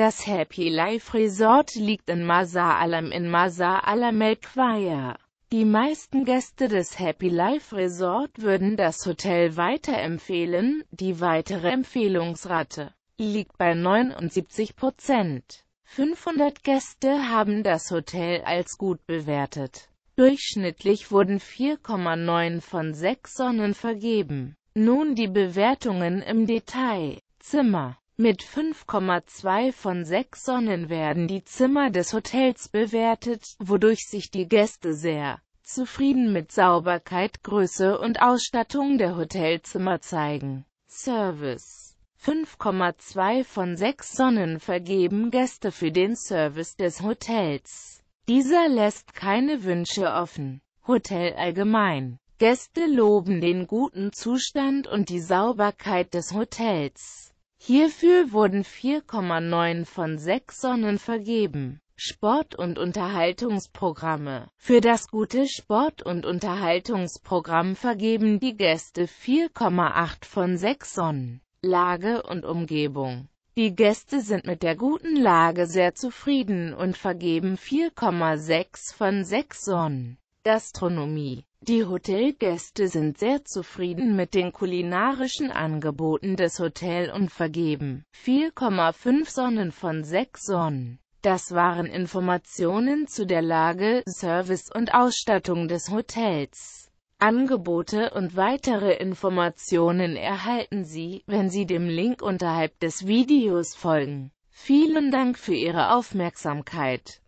Das Happy Life Resort liegt in Masar Alam in Masar Alam El Kwaya. Die meisten Gäste des Happy Life Resort würden das Hotel weiterempfehlen, die weitere Empfehlungsrate liegt bei 79 Prozent. 500 Gäste haben das Hotel als gut bewertet. Durchschnittlich wurden 4,9 von 6 Sonnen vergeben. Nun die Bewertungen im Detail. Zimmer mit 5,2 von 6 Sonnen werden die Zimmer des Hotels bewertet, wodurch sich die Gäste sehr zufrieden mit Sauberkeit, Größe und Ausstattung der Hotelzimmer zeigen. Service 5,2 von 6 Sonnen vergeben Gäste für den Service des Hotels. Dieser lässt keine Wünsche offen. Hotel allgemein. Gäste loben den guten Zustand und die Sauberkeit des Hotels. Hierfür wurden 4,9 von 6 Sonnen vergeben. Sport- und Unterhaltungsprogramme Für das gute Sport- und Unterhaltungsprogramm vergeben die Gäste 4,8 von 6 Sonnen. Lage und Umgebung Die Gäste sind mit der guten Lage sehr zufrieden und vergeben 4,6 von 6 Sonnen. Gastronomie die Hotelgäste sind sehr zufrieden mit den kulinarischen Angeboten des Hotel und vergeben 4,5 Sonnen von 6 Sonnen. Das waren Informationen zu der Lage, Service und Ausstattung des Hotels. Angebote und weitere Informationen erhalten Sie, wenn Sie dem Link unterhalb des Videos folgen. Vielen Dank für Ihre Aufmerksamkeit.